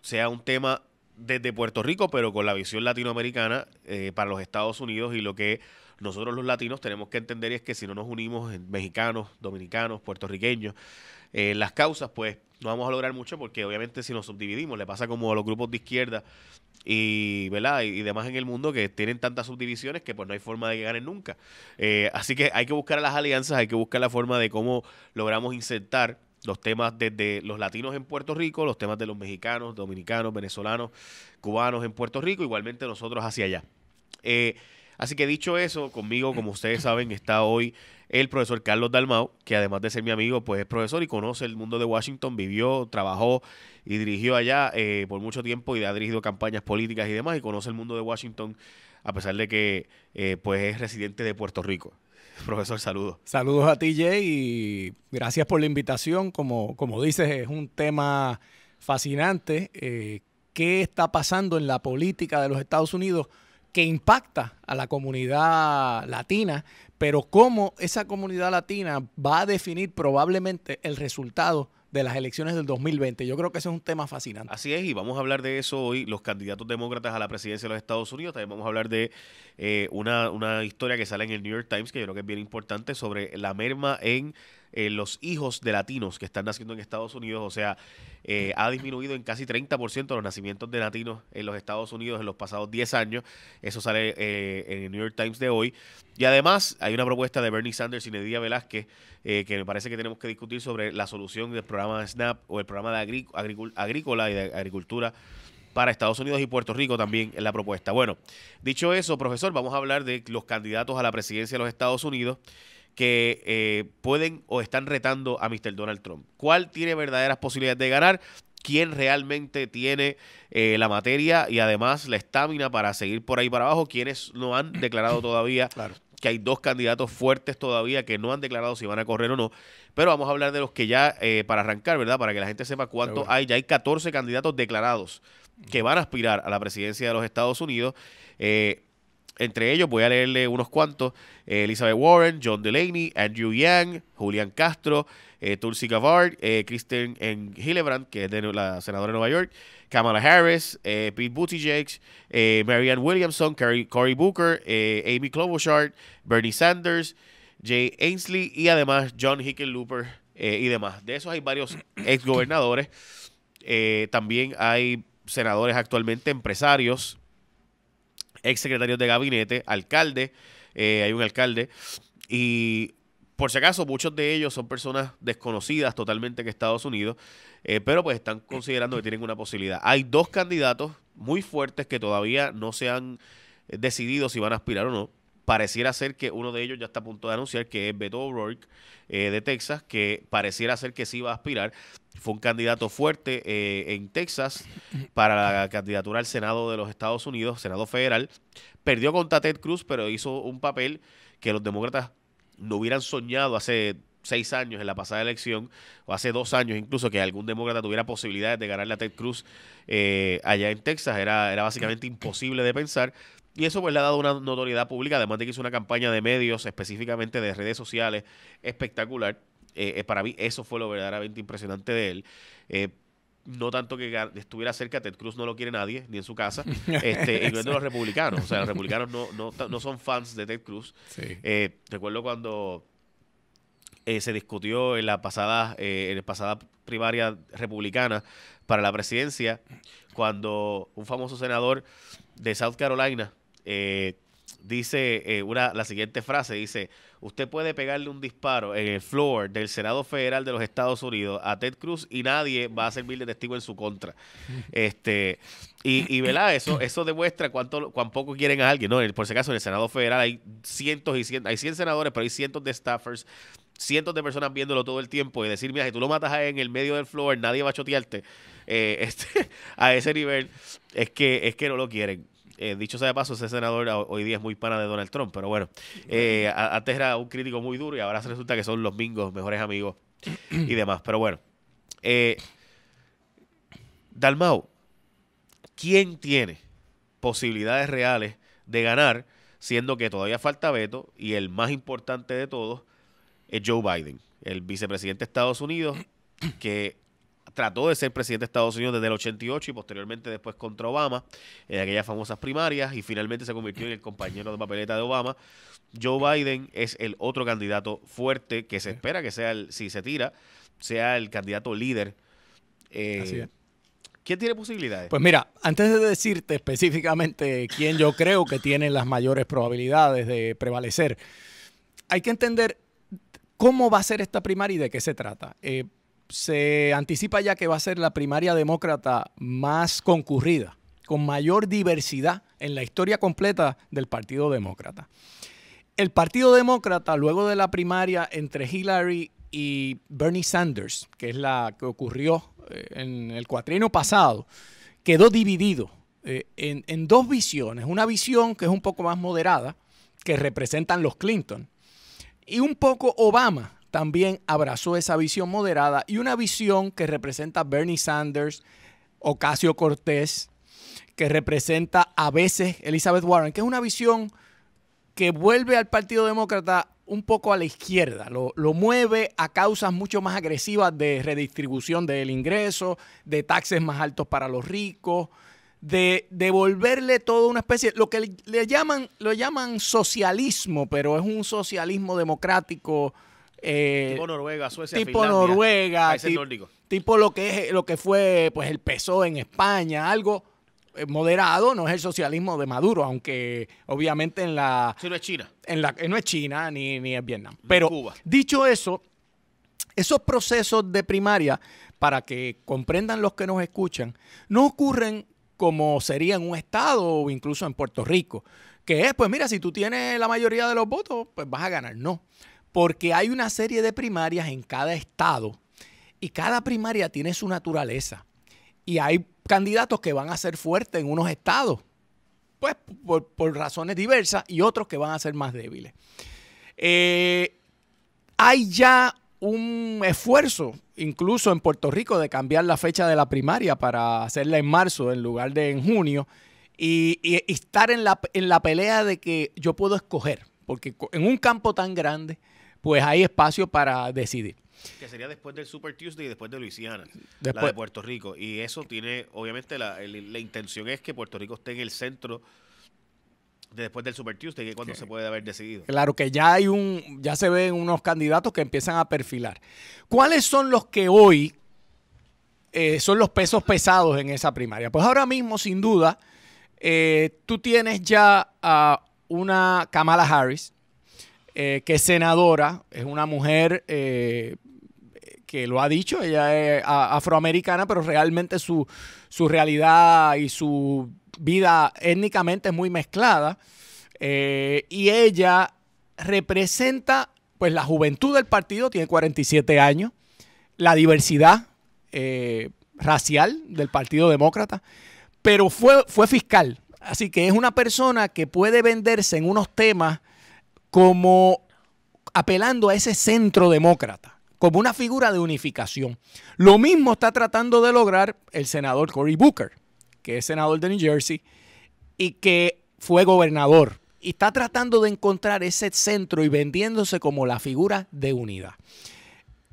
sea un tema desde Puerto Rico, pero con la visión latinoamericana eh, para los Estados Unidos y lo que nosotros los latinos tenemos que entender es que si no nos unimos en mexicanos, dominicanos, puertorriqueños, eh, las causas, pues no vamos a lograr mucho porque obviamente si nos subdividimos, le pasa como a los grupos de izquierda y, ¿verdad? y, demás en el mundo que tienen tantas subdivisiones que pues no hay forma de que ganen nunca. Eh, así que hay que buscar las alianzas, hay que buscar la forma de cómo logramos insertar los temas desde los latinos en Puerto Rico, los temas de los mexicanos, dominicanos, venezolanos, cubanos en Puerto Rico, igualmente nosotros hacia allá. Eh, así que dicho eso, conmigo, como ustedes saben, está hoy el profesor Carlos Dalmau, que además de ser mi amigo, pues es profesor y conoce el mundo de Washington, vivió, trabajó y dirigió allá eh, por mucho tiempo y ha dirigido campañas políticas y demás y conoce el mundo de Washington a pesar de que eh, pues es residente de Puerto Rico. Profesor, saludos. Saludos a ti, Jay, y gracias por la invitación. Como, como dices, es un tema fascinante. Eh, ¿Qué está pasando en la política de los Estados Unidos que impacta a la comunidad latina? Pero cómo esa comunidad latina va a definir probablemente el resultado de las elecciones del 2020. Yo creo que ese es un tema fascinante. Así es, y vamos a hablar de eso hoy, los candidatos demócratas a la presidencia de los Estados Unidos. También vamos a hablar de eh, una, una historia que sale en el New York Times, que yo creo que es bien importante, sobre la merma en eh, los hijos de latinos que están naciendo en Estados Unidos, o sea, eh, ha disminuido en casi 30% los nacimientos de latinos en los Estados Unidos en los pasados 10 años. Eso sale eh, en el New York Times de hoy. Y además hay una propuesta de Bernie Sanders y Nedia Velázquez que me parece que tenemos que discutir sobre la solución del programa SNAP o el programa de agrícola y de agricultura para Estados Unidos y Puerto Rico también en la propuesta. Bueno, dicho eso, profesor, vamos a hablar de los candidatos a la presidencia de los Estados Unidos que eh, pueden o están retando a Mr. Donald Trump. ¿Cuál tiene verdaderas posibilidades de ganar? ¿Quién realmente tiene eh, la materia y además la estamina para seguir por ahí para abajo? ¿Quiénes no han declarado todavía? Que hay dos candidatos fuertes todavía que no han declarado si van a correr o no. Pero vamos a hablar de los que ya, eh, para arrancar, ¿verdad? Para que la gente sepa cuántos hay. Ya hay 14 candidatos declarados que van a aspirar a la presidencia de los Estados Unidos. Eh, entre ellos voy a leerle unos cuantos. Eh, Elizabeth Warren, John Delaney, Andrew Yang, Julian Castro, eh, Tulsi Gavard eh, Kristen Hillebrand, que es de la senadora de Nueva York, Kamala Harris, Pete Buttigieg, Marianne Williamson, Cory Booker, Amy Klobuchar, Bernie Sanders, Jay Ainsley y además John Hickenlooper y demás. De esos hay varios exgobernadores. también hay senadores actualmente, empresarios, ex secretarios de gabinete, alcalde, eh, hay un alcalde, y por si acaso muchos de ellos son personas desconocidas totalmente que Estados Unidos, eh, pero pues están considerando que tienen una posibilidad. Hay dos candidatos muy fuertes que todavía no se han eh, decidido si van a aspirar o no pareciera ser que uno de ellos ya está a punto de anunciar, que es Beto O'Rourke eh, de Texas, que pareciera ser que sí iba a aspirar. Fue un candidato fuerte eh, en Texas para la candidatura al Senado de los Estados Unidos, Senado Federal. Perdió contra Ted Cruz, pero hizo un papel que los demócratas no hubieran soñado hace seis años en la pasada elección, o hace dos años incluso, que algún demócrata tuviera posibilidades de ganarle a Ted Cruz eh, allá en Texas, era, era básicamente imposible de pensar. Y eso pues le ha dado una notoriedad pública, además de que hizo una campaña de medios, específicamente de redes sociales, espectacular. Eh, eh, para mí eso fue lo verdaderamente impresionante de él. Eh, no tanto que estuviera cerca, Ted Cruz no lo quiere nadie, ni en su casa, este, incluyendo los republicanos. O sea, los republicanos no, son fans de Ted Cruz. recuerdo cuando se discutió en la pasada, en la pasada primaria republicana para la presidencia, cuando un famoso senador de South Carolina eh, dice eh, una, la siguiente frase, dice, usted puede pegarle un disparo en el floor del Senado Federal de los Estados Unidos a Ted Cruz y nadie va a servir de testigo en su contra. este Y, ¿verdad? Eso, eso demuestra cuánto, cuán poco quieren a alguien. ¿no? Por si acaso, en el Senado Federal hay cientos y cientos, hay 100 senadores, pero hay cientos de staffers cientos de personas viéndolo todo el tiempo y decir, mira, si tú lo matas ahí en el medio del floor, nadie va a chotearte eh, este, a ese nivel, es que, es que no lo quieren. Eh, dicho sea de paso, ese senador hoy día es muy pana de Donald Trump, pero bueno, eh, antes era un crítico muy duro y ahora se resulta que son los mingos, mejores amigos y demás. Pero bueno, eh, Dalmau, ¿quién tiene posibilidades reales de ganar, siendo que todavía falta veto y el más importante de todos es Joe Biden, el vicepresidente de Estados Unidos, que trató de ser presidente de Estados Unidos desde el 88 y posteriormente después contra Obama, en aquellas famosas primarias, y finalmente se convirtió en el compañero de papeleta de Obama. Joe Biden es el otro candidato fuerte que se espera que sea, el, si se tira, sea el candidato líder. Eh, ¿Quién tiene posibilidades? Pues mira, antes de decirte específicamente quién yo creo que tiene las mayores probabilidades de prevalecer, hay que entender cómo va a ser esta primaria y de qué se trata. Eh, se anticipa ya que va a ser la primaria demócrata más concurrida, con mayor diversidad en la historia completa del Partido Demócrata. El Partido Demócrata, luego de la primaria entre Hillary y Bernie Sanders, que es la que ocurrió eh, en el cuatrino pasado, quedó dividido eh, en, dos visiones. Una visión que es un poco más moderada, que representan los Clinton, y un poco Obama, también abrazó esa visión moderada y una visión que representa Bernie Sanders, Ocasio Cortés, que representa a veces Elizabeth Warren, que es una visión que vuelve al Partido Demócrata un poco a la izquierda, lo, mueve a causas mucho más agresivas de redistribución del ingreso, de taxes más altos para los ricos, de devolverle toda una especie, lo que le, le llaman, lo llaman socialismo, pero es un socialismo democrático eh, tipo Noruega, Suecia, tipo Finlandia, Noruega, nórdicos tipo lo que es lo que fue pues el peso en España, algo eh, moderado, no es el socialismo de Maduro, aunque obviamente en la no es China, en la eh, no es China ni ni es Vietnam, pero dicho eso, esos procesos de primaria para que comprendan los que nos escuchan, no ocurren como sería en un estado o incluso en Puerto Rico, que es, pues mira, si tú tienes la mayoría de los votos, pues vas a ganar. No, porque hay una serie de primarias en cada estado y cada primaria tiene su naturaleza. Y hay candidatos que van a ser fuertes en unos estados, pues por, razones diversas, y otros que van a ser más débiles. Eh, hay ya un esfuerzo, incluso en Puerto Rico, de cambiar la fecha de la primaria para hacerla en marzo en lugar de en junio y, estar en la, en la pelea de que yo puedo escoger, porque en un campo tan grande pues hay espacio para decidir. Que sería después del Super Tuesday y después de Luisiana, después, de Puerto Rico. Y eso tiene, obviamente, la, intención es que Puerto Rico esté en el centro después del Super Tuesday, que es cuando se puede haber decidido. Claro que ya hay un, ya se ven unos candidatos que empiezan a perfilar. ¿Cuáles son los que hoy eh, son los pesos pesados en esa primaria? Pues ahora mismo, sin duda, eh, tú tienes ya a una Kamala Harris, eh, que es senadora, es una mujer eh, que lo ha dicho, ella es afroamericana, pero realmente su, realidad y su vida étnicamente es muy mezclada. Eh, y ella representa pues la juventud del partido, tiene 47 años, la diversidad racial del Partido Demócrata, pero fue, fue fiscal. Así que es una persona que puede venderse en unos temas como apelando a ese centro demócrata como una figura de unificación. Lo mismo está tratando de lograr el senador Cory Booker, que es senador de New Jersey y que fue gobernador. Y está tratando de encontrar ese centro y vendiéndose como la figura de unidad.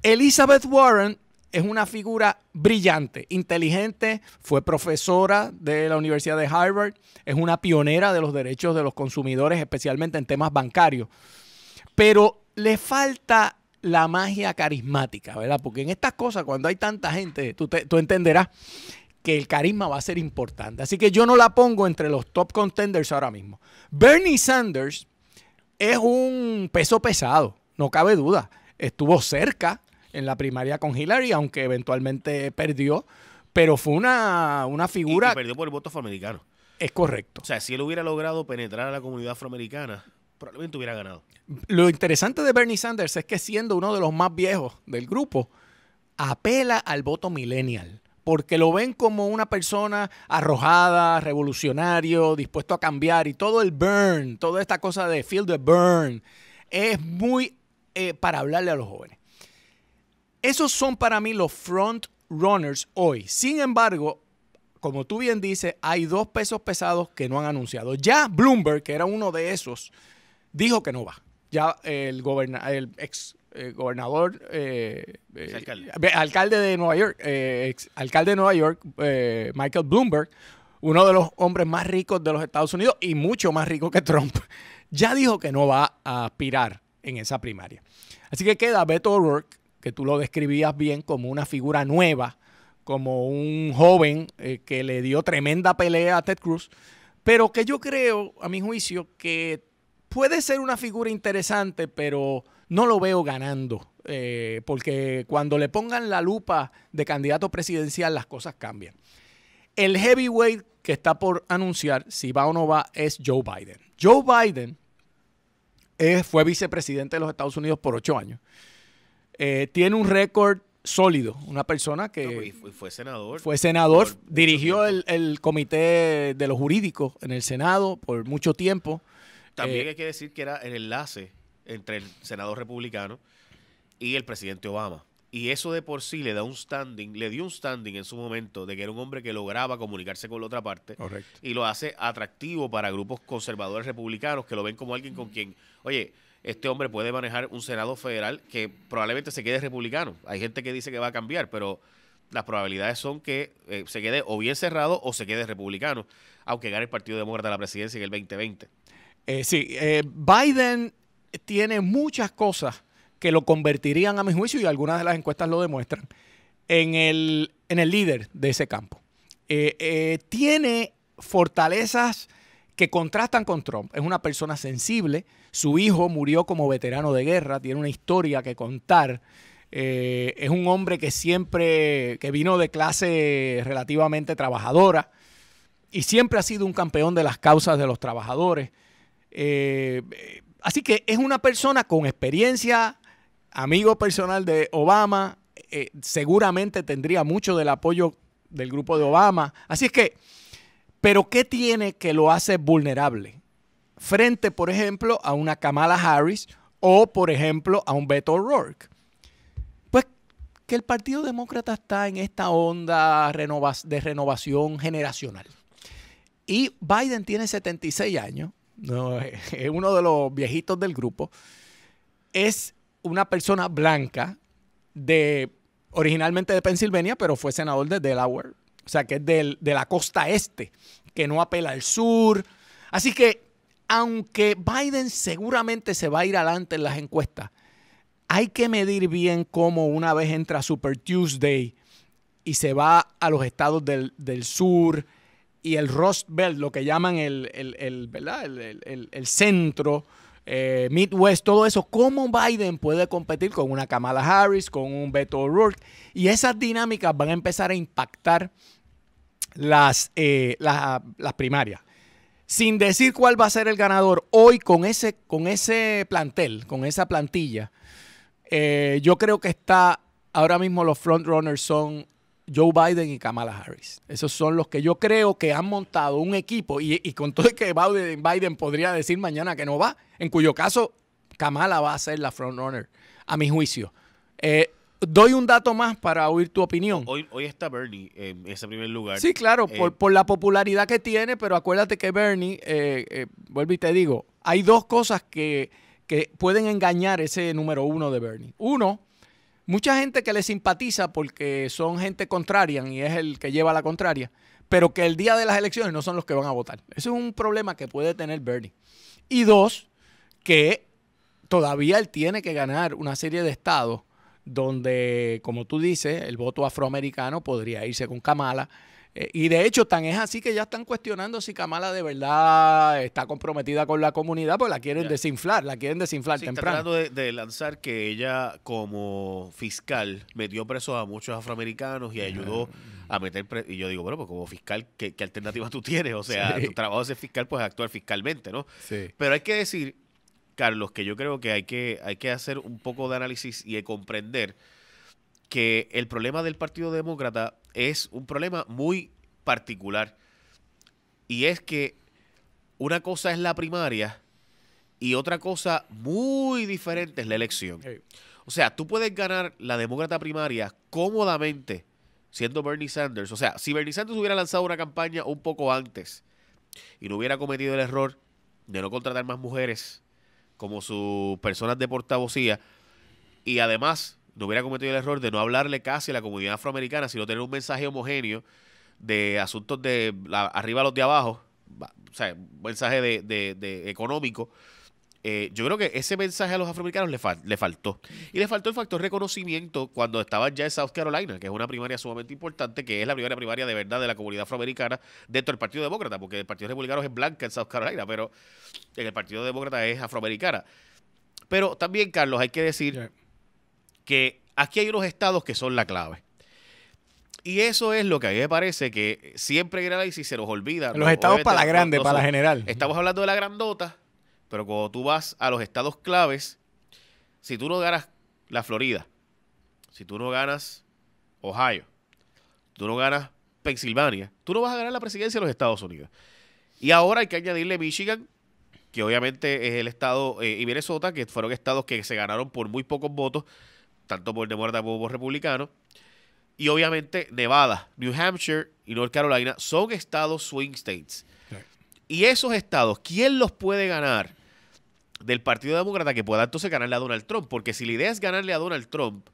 Elizabeth Warren es una figura brillante, inteligente, fue profesora de la Universidad de Harvard, es una pionera de los derechos de los consumidores, especialmente en temas bancarios. Pero le falta la magia carismática, ¿verdad? Porque en estas cosas, cuando hay tanta gente, tú, entenderás que el carisma va a ser importante. Así que yo no la pongo entre los top contenders ahora mismo. Bernie Sanders es un peso pesado, no cabe duda. Estuvo cerca en la primaria con Hillary, aunque eventualmente perdió, pero fue una, figura... perdió por el voto afroamericano. Es correcto. O sea, si él hubiera logrado penetrar a la comunidad afroamericana, probablemente hubiera ganado. Lo interesante de Bernie Sanders es que siendo uno de los más viejos del grupo, apela al voto millennial, porque lo ven como una persona arrojada, revolucionario, dispuesto a cambiar y todo el burn, toda esta cosa de feel the burn, es muy eh, para hablarle a los jóvenes. Esos son para mí los front runners hoy. Sin embargo, como tú bien dices, hay dos pesos pesados que no han anunciado. Ya Bloomberg, que era uno de esos, dijo que no va. Ya el, ex eh, gobernador, eh, eh, alcalde. de Nueva York, alcalde de Nueva York, Michael Bloomberg, uno de los hombres más ricos de los Estados Unidos y mucho más rico que Trump, ya dijo que no va a aspirar en esa primaria. Así que queda Beto O'Rourke, que tú lo describías bien como una figura nueva, como un joven eh, que le dio tremenda pelea a Ted Cruz, pero que yo creo, a mi juicio, que puede ser una figura interesante, pero no lo veo ganando, eh, porque cuando le pongan la lupa de candidato presidencial las cosas cambian. El heavyweight que está por anunciar, si va o no va, es Joe Biden. Joe Biden eh, fue vicepresidente de los Estados Unidos por ocho años. Eh, tiene un récord sólido, una persona que... fue, senador. Fue senador, dirigió el, comité de los jurídicos en el Senado por mucho tiempo. También eh, hay que decir que era el enlace entre el senador republicano y el presidente Obama. Y eso de por sí le da un standing, le dio un standing en su momento de que era un hombre que lograba comunicarse con la otra parte. Y lo hace atractivo para grupos conservadores republicanos que lo ven como alguien con quien, oye, este hombre puede manejar un Senado federal que probablemente se quede republicano. Hay gente que dice que va a cambiar, pero las probabilidades son que eh, se quede o bien cerrado o se quede republicano, aunque gane el Partido Demócrata la presidencia en el 2020. Eh, sí, eh, Biden tiene muchas cosas que lo convertirían, a mi juicio, y algunas de las encuestas lo demuestran, el, en el líder de ese campo. tiene fortalezas que contrastan con Trump. Es una persona sensible, su hijo murió como veterano de guerra, tiene una historia que contar. Eh, es un hombre que siempre, que vino de clase relativamente trabajadora y siempre ha sido un campeón de las causas de los trabajadores. Eh, así que es una persona con experiencia, amigo personal de Obama, eh, seguramente tendría mucho del apoyo del grupo de Obama. Así es que pero ¿qué tiene que lo hace vulnerable? Frente, por ejemplo, a una Kamala Harris o, por ejemplo, a un Beto O'Rourke. Pues que el Partido Demócrata está en esta onda de renovación generacional. Y Biden tiene 76 años, es uno de los viejitos del grupo. Es una persona blanca, de, originalmente de Pensilvania, pero fue senador de Delaware o sea, que es del, de la costa este, que no apela al sur. Así que, aunque Biden seguramente se va a ir adelante en las encuestas, hay que medir bien cómo una vez entra Super Tuesday y se va a los estados del, del sur y el Rust Belt, lo que llaman el, el, el, centro, eh, Midwest, todo eso, cómo Biden puede competir con una Kamala Harris, con un Beto O'Rourke. Y esas dinámicas van a empezar a impactar las, eh, las, primarias. Sin decir cuál va a ser el ganador, hoy con ese, con ese plantel, con esa plantilla, eh, yo creo que está, ahora mismo los frontrunners son Joe Biden y Kamala Harris. Esos son los que yo creo que han montado un equipo y, con todo el que Biden, Biden podría decir mañana que no va, en cuyo caso Kamala va a ser la frontrunner, a mi juicio. Eh, Doy un dato más para oír tu opinión. Hoy, está Bernie en ese primer lugar. Sí, claro, eh, por, la popularidad que tiene, pero acuérdate que Bernie, eh, eh, vuelvo y te digo, hay dos cosas que, que pueden engañar ese número uno de Bernie. Uno, mucha gente que le simpatiza porque son gente contraria y es el que lleva la contraria, pero que el día de las elecciones no son los que van a votar. Ese es un problema que puede tener Bernie. Y dos, que todavía él tiene que ganar una serie de estados donde, como tú dices, el voto afroamericano podría irse con Kamala. Eh, y de hecho, tan es así que ya están cuestionando si Kamala de verdad está comprometida con la comunidad, pues la quieren desinflar, la quieren desinflar temprano. Está tratando de, lanzar que ella, como fiscal, metió presos a muchos afroamericanos y ayudó a meter presos. Y yo digo, bueno, pues como fiscal, ¿qué, alternativa alternativas tú tienes? O sea, tu trabajo de fiscal, pues actuar fiscalmente, ¿no? Sí. Pero hay que decir Carlos, que yo creo que hay que, hacer un poco de análisis y de comprender que el problema del Partido Demócrata es un problema muy particular. Y es que una cosa es la primaria y otra cosa muy diferente es la elección. O sea, tú puedes ganar la demócrata primaria cómodamente siendo Bernie Sanders. O sea, si Bernie Sanders hubiera lanzado una campaña un poco antes y no hubiera cometido el error de no contratar más mujeres como sus personas de portavocía, y además no hubiera cometido el error de no hablarle casi a la comunidad afroamericana, sino tener un mensaje homogéneo de asuntos de arriba a los de abajo, o sea, un mensaje de económico eh, yo creo que ese mensaje a los afroamericanos le, faltó. Y le faltó el factor reconocimiento cuando estaban ya en South Carolina, que es una primaria sumamente importante, que es la primera primaria de verdad de la comunidad afroamericana dentro del Partido Demócrata, porque el Partido Republicano es blanca en South Carolina, pero en el Partido Demócrata es afroamericana. Pero también, Carlos, hay que decir que aquí hay unos estados que son la clave. Y eso es lo que a mí me parece que siempre en el análisis se nos olvida. Los estados para la grande, para la general. Estamos hablando de la grandota pero cuando tú vas a los estados claves, si tú no ganas la Florida, si tú no ganas Ohio, tú no ganas Pensilvania, tú no vas a ganar la presidencia de los Estados Unidos. Y ahora hay que añadirle Michigan, que obviamente es el estado, eh, y Minnesota, que fueron estados que se ganaron por muy pocos votos, tanto por demócrata como por republicano. Y obviamente Nevada, New Hampshire y North Carolina son estados swing states. Y esos estados, ¿quién los puede ganar? del Partido Demócrata que pueda entonces ganarle a Donald Trump. Porque si la idea es ganarle a Donald Trump,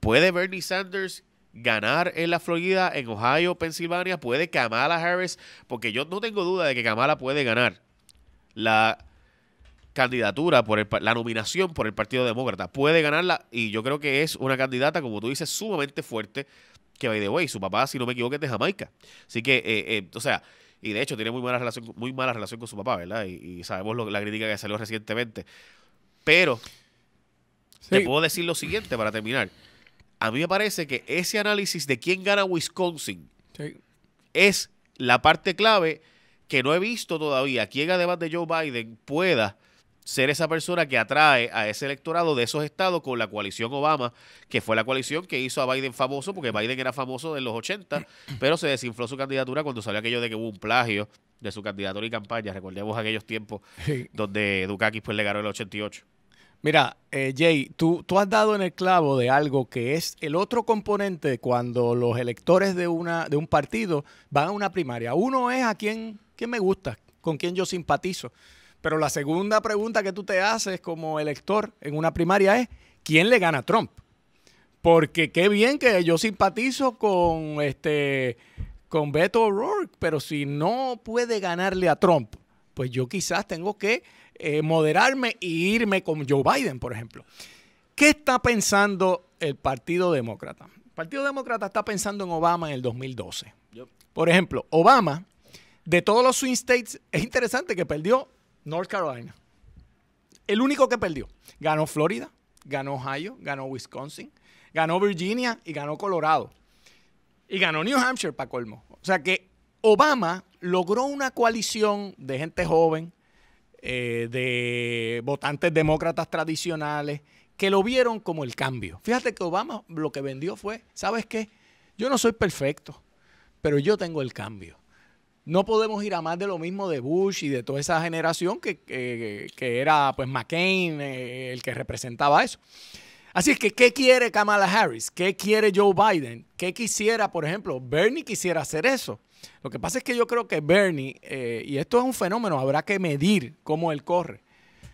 puede Bernie Sanders ganar en la Florida, en Ohio, Pensilvania, puede Kamala Harris, porque yo no tengo duda de que Kamala puede ganar la candidatura por la nominación por el Partido Demócrata. Puede ganarla y yo creo que es una candidata, como tú dices, sumamente fuerte que by the way, su papá, si no me equivoco, es de Jamaica. Así que, eh, eh, o sea, y de hecho tiene muy relación, muy mala relación con su papá, ¿verdad? Y, sabemos la crítica que salió recientemente. Pero te puedo decir lo siguiente para terminar. A mí me parece que ese análisis de quién gana Wisconsin es la parte clave que no he visto todavía. Quién además de Joe Biden pueda ser esa persona que atrae a ese electorado de esos estados con la coalición Obama, que fue la coalición que hizo a Biden famoso, porque Biden era famoso en los 80, pero se desinfló su candidatura cuando salió aquello de que hubo un plagio de su candidatura y campaña. Recordemos aquellos tiempos donde Dukakis pues, le ganó el 88. Mira, eh, Jay, tú, tú has dado en el clavo de algo que es el otro componente cuando los electores de, una, de un partido van a una primaria. Uno es a quien que me gusta, con quien yo simpatizo. Pero la segunda pregunta que tú te haces como elector en una primaria es, ¿quién le gana a Trump? Porque qué bien que yo simpatizo con, este, con Beto O'Rourke, pero si no puede ganarle a Trump, pues yo quizás tengo que eh, moderarme e irme con Joe Biden, por ejemplo. ¿Qué está pensando el Partido Demócrata? El Partido Demócrata está pensando en Obama en el 2012. Por ejemplo, Obama, de todos los swing states, es interesante que perdió North Carolina. El único que perdió. Ganó Florida, ganó Ohio, ganó Wisconsin, ganó Virginia y ganó Colorado. Y ganó New Hampshire para colmo. O sea que Obama logró una coalición de gente joven, eh, de votantes demócratas tradicionales, que lo vieron como el cambio. Fíjate que Obama lo que vendió fue, ¿sabes qué? Yo no soy perfecto, pero yo tengo el cambio no podemos ir a más de lo mismo de Bush y de toda esa generación que, era pues McCain eh, el que representaba eso. Así es que, ¿qué quiere Kamala Harris? ¿Qué quiere Joe Biden? ¿Qué quisiera, por ejemplo, Bernie quisiera hacer eso? Lo que pasa es que yo creo que Bernie, eh, y esto es un fenómeno, habrá que medir cómo él corre.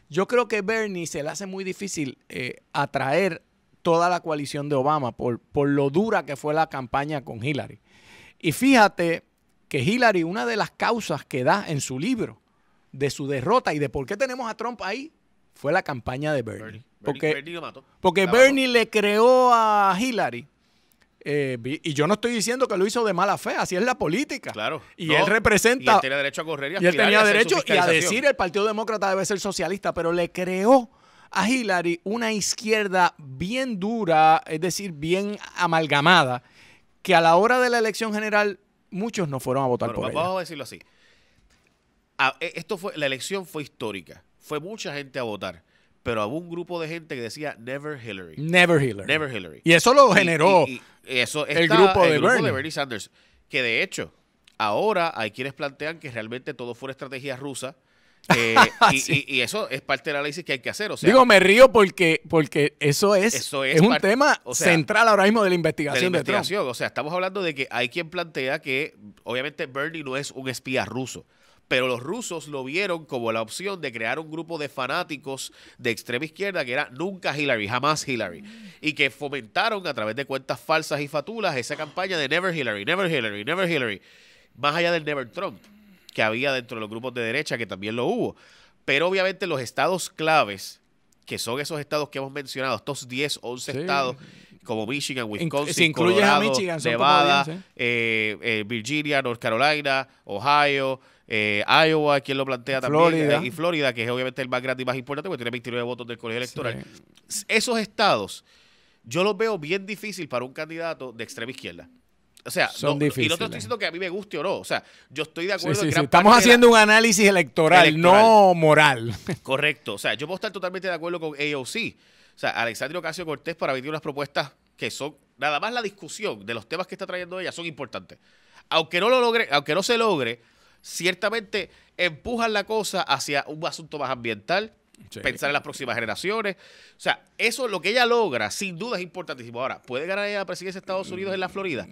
Yo creo que Bernie se le hace muy difícil eh, atraer toda la coalición de Obama por, por lo dura que fue la campaña con Hillary. Y fíjate que Hillary, una de las causas que da en su libro de su derrota y de por qué tenemos a Trump ahí, fue la campaña de Bernie. porque Bernie, porque Bernie le creó a Hillary. Eh, y yo no estoy diciendo que lo hizo de mala fe, así es la política. Claro. Y él representa. Y él tenía derecho a correr y, tenía derecho y a decir el Partido Demócrata debe ser socialista, pero le creó a Hillary una izquierda bien dura, es decir, bien amalgamada, que a la hora de la elección general muchos no fueron a votar por vamos Vamos a decirlo así. E, esto fue, la elección fue histórica. Fue mucha gente a votar. Pero hubo un grupo de gente que decía Never Hillary. Never Hillary. Never Hillary. Y eso lo generó eso el grupo, de, Bernie. Sanders. Que de hecho, ahora hay quienes plantean que realmente todo fue estrategia rusa eh, y, eso es parte del análisis que hay que hacer. Digo, me río porque, porque eso es, es, un tema central ahora mismo de la investigación. De, Trump. O sea, estamos hablando de que hay quien plantea que, obviamente, Bernie no es un espía ruso pero los rusos lo vieron como la opción de crear un grupo de fanáticos de extrema izquierda que era nunca Hillary, jamás Hillary, y que fomentaron a través de cuentas falsas y fatulas esa campaña de Never Hillary, Never Hillary, Never Hillary, más allá del Never Trump que había dentro de los grupos de derecha, que también lo hubo. Pero obviamente los estados claves, que son esos estados que hemos mencionado, estos 10, 11 estados, como Michigan, Wisconsin, Nevada, ¿eh? Eh, eh, Virginia, North Carolina, Ohio, Iowa, quien lo plantea también, y Florida, que es obviamente el más grande y más importante, porque tiene 29 votos del colegio electoral. Esos estados, yo los veo bien difícil para un candidato de extrema izquierda o sea, Y no te estoy diciendo que a mí me guste o no. O sea, yo estoy de acuerdo. Estamos haciendo un análisis electoral, no moral. Correcto. O sea, yo puedo estar totalmente de acuerdo con AOC. O sea, Alexandria Ocasio Cortés para emitir unas propuestas que son, nada más la discusión de los temas que está trayendo ella son importantes. Aunque no lo logre, aunque no se logre, ciertamente empujan la cosa hacia un asunto más ambiental, Pensar en las próximas generaciones. O sea, eso lo que ella logra, sin duda, es importantísimo. Ahora, ¿puede ganar ella la presidencia de Estados Unidos en la Florida?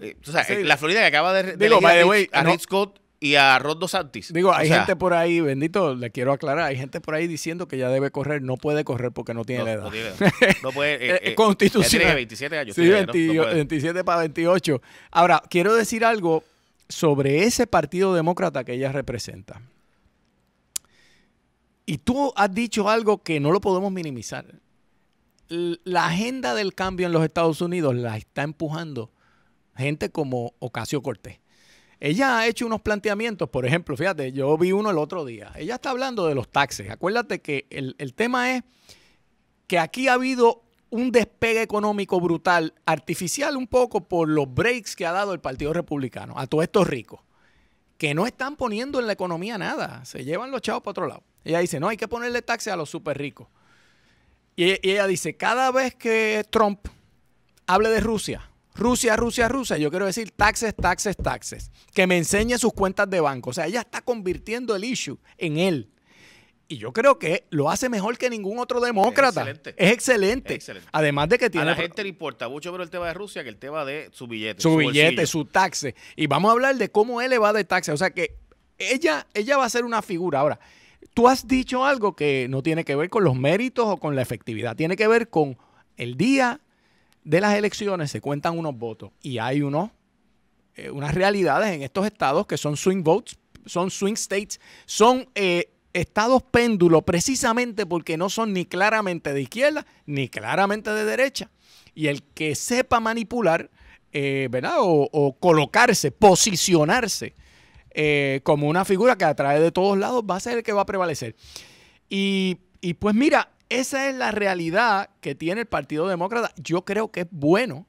Eh, o sea, la Florida que acaba de, Digo, a Rick Scott y a Rondo Santis. Digo, hay gente por ahí, bendito, le quiero aclarar, hay gente por ahí diciendo que ya debe correr, no puede correr porque no tiene la edad. No, puede. Eh, eh, constitucional. 27 años. Sí, 27 para 28. Ahora, quiero decir algo sobre ese partido demócrata que ella representa. Y tú has dicho algo que no lo podemos minimizar. La agenda del cambio en los Estados Unidos la está empujando gente como Ocasio Cortés. Ella ha hecho unos planteamientos, por ejemplo, fíjate, yo vi uno el otro día. Ella está hablando de los taxes. Acuérdate que el, el tema es que aquí ha habido un despegue económico brutal, artificial un poco por los breaks que ha dado el Partido Republicano a todos estos ricos que no están poniendo en la economía nada. Se llevan los chavos para otro lado. Ella dice, no, hay que ponerle taxes a los súper ricos. Y, y, ella dice, cada vez que Trump hable de Rusia, Rusia, Rusia, Rusia, yo quiero decir taxes, taxes, taxes. Que me enseñe sus cuentas de banco. O sea, ella está convirtiendo el issue en él. Y yo creo que lo hace mejor que ningún otro demócrata. Es excelente. Es excelente. Además de que tiene. A la gente le importa mucho pero el tema de Rusia que el tema de su billete. Su, billete, su taxe. Y vamos a hablar de cómo él le va de taxe. O sea que ella, ella va a ser una figura. Ahora, tú has dicho algo que no tiene que ver con los méritos o con la efectividad. Tiene que ver con el día de las elecciones se cuentan unos votos y hay unos, eh, unas realidades en estos estados que son swing votes, son swing states, son. Eh, estados péndulo precisamente porque no son ni claramente de izquierda ni claramente de derecha. Y el que sepa manipular, eh, ¿verdad? O, colocarse, posicionarse eh, como una figura que atrae de todos lados, va a ser el que va a prevalecer. Y, pues mira, esa es la realidad que tiene el Partido Demócrata. Yo creo que es bueno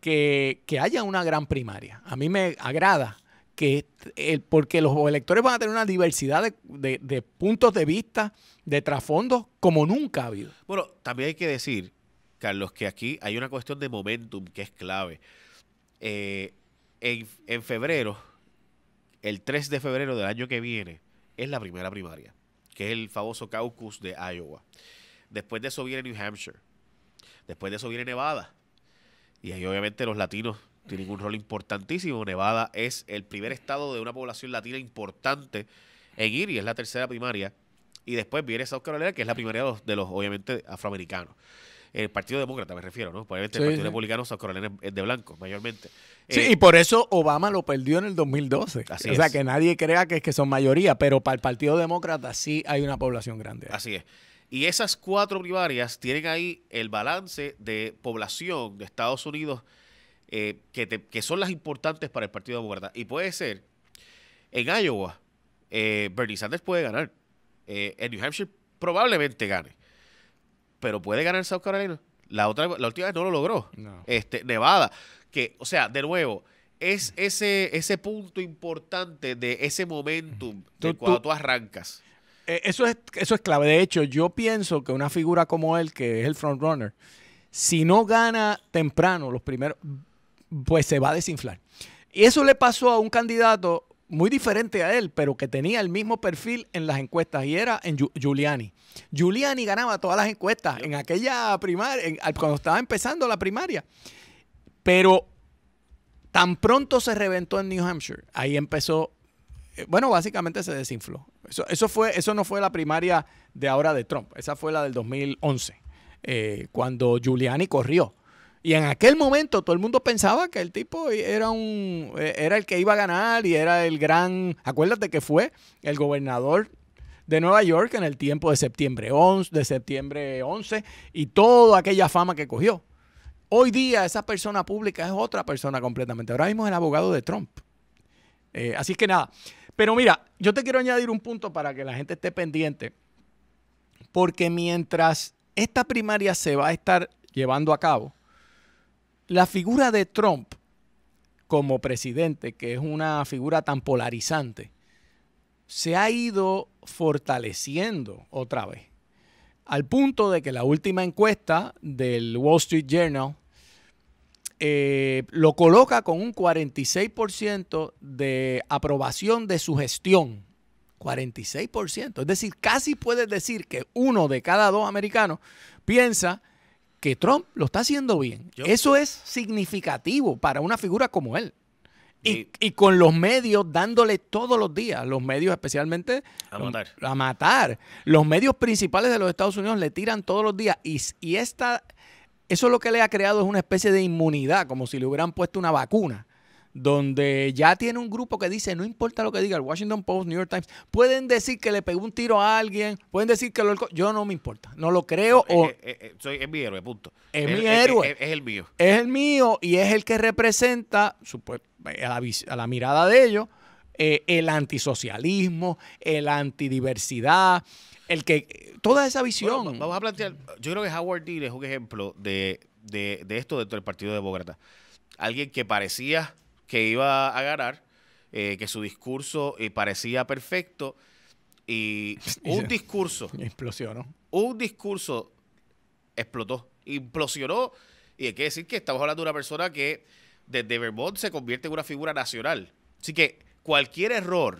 que, que haya una gran primaria. A mí me agrada el, eh, porque los electores van a tener una diversidad de, puntos de vista, de trasfondos, como nunca ha habido. Bueno, también hay que decir, Carlos, que aquí hay una cuestión de momentum que es clave. Eh, en, en febrero, el 3 de febrero del año que viene, es la primera primaria, que es el famoso caucus de Iowa. Después de eso viene New Hampshire. Después de eso viene Nevada. Y ahí obviamente los latinos tienen un rol importantísimo. Nevada es el primer estado de una población latina importante en ir y es la tercera primaria. Y después viene South Carolina, que es la primaria de los, obviamente, afroamericanos. El Partido Demócrata, me refiero, ¿no? Obviamente el Partido Republicano, South Carolina es de blanco, mayormente. Sí, eh, y por eso Obama lo perdió en el 2012. o sea, que nadie crea que, que son mayoría, pero para el Partido Demócrata sí hay una población grande. Así es. Y esas cuatro primarias tienen ahí el balance de población de Estados Unidos eh, que, son las importantes para el Partido de Demócrata. Y puede ser, en Iowa, eh, Bernie Sanders puede ganar. Eh, en New Hampshire probablemente gane. Pero puede ganar South Carolina. La, otra, última vez no lo logró. Este, Nevada. Que, o sea, de nuevo, es ese, ese punto importante de ese momentum de cuando tú, arrancas. eso, es, eso es clave. De hecho, yo pienso que una figura como él, que es el frontrunner, si no gana temprano los primeros pues se va a desinflar. Y eso le pasó a un candidato muy diferente a él, pero que tenía el mismo perfil en las encuestas y era en Giuliani. Giuliani ganaba todas las encuestas en aquella primaria, cuando estaba empezando la primaria. Pero tan pronto se reventó en New Hampshire, ahí empezó, eh, bueno, básicamente se desinfló. Eso, eso, fue, eso no fue la primaria de ahora de Trump, esa fue la del 2011, eh, cuando Giuliani corrió. Y en aquel momento todo el mundo pensaba que el tipo era un eh, era el que iba a ganar y era el gran, acuérdate que fue el gobernador de Nueva York en el tiempo de septiembre 11, de septiembre 11 y toda aquella fama que cogió. Hoy día esa persona pública es otra persona completamente. Ahora mismo es el abogado de Trump. Eh, así que nada. Pero mira, yo te quiero añadir un punto para que la gente esté pendiente. Porque mientras esta primaria se va a estar llevando a cabo, la figura de Trump como presidente, que es una figura tan polarizante, se ha ido fortaleciendo otra vez, al punto de que la última encuesta del Wall Street Journal eh, lo coloca con un 46% de aprobación de su gestión. 46%. Es decir, casi puedes decir que uno de cada dos americanos piensa que Trump lo está haciendo bien. Eso es significativo para una figura como él. Y, con los medios dándole todos los días, los medios especialmente a matar. a matar. Los medios principales de los Estados Unidos le tiran todos los días y, y esta, eso lo que le ha creado es una especie de inmunidad, como si le hubieran puesto una vacuna donde ya tiene un grupo que dice, no importa lo que diga el Washington Post, New York Times, pueden decir que le pegó un tiro a alguien, pueden decir que lo... Yo no me importa, no lo creo. o, eh, eh, eh, soy, es mi héroe, punto. Es, mi héroe. Es, el mío. Es el mío y es el que representa a la, mirada de ellos el antisocialismo, el antidiversidad, el que... Toda esa visión. vamos a plantear, yo creo que Howard Dean es un ejemplo de, de esto dentro del Partido Demócrata. Alguien que parecía que iba a ganar, eh, que su discurso eh, parecía perfecto y un discurso. Implosionó. Un discurso explotó, implosionó. Y hay que decir que estamos hablando de una persona que desde Vermont se convierte en una figura nacional. Así que cualquier error.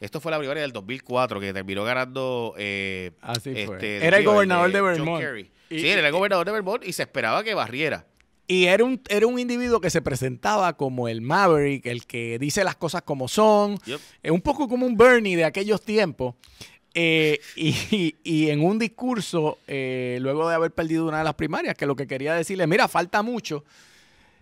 Esto fue la primaria del 2004 que terminó ganando. Eh, este, era el gobernador de, Vermont. sí, era el gobernador de Vermont y se esperaba que barriera. Y era un, era un individuo que se presentaba como el Maverick, el que dice las cosas como son, un poco como un Bernie de aquellos tiempos. Eh, y, y, en un discurso, eh, luego de haber perdido una de las primarias, que lo que quería decirle, mira, falta mucho,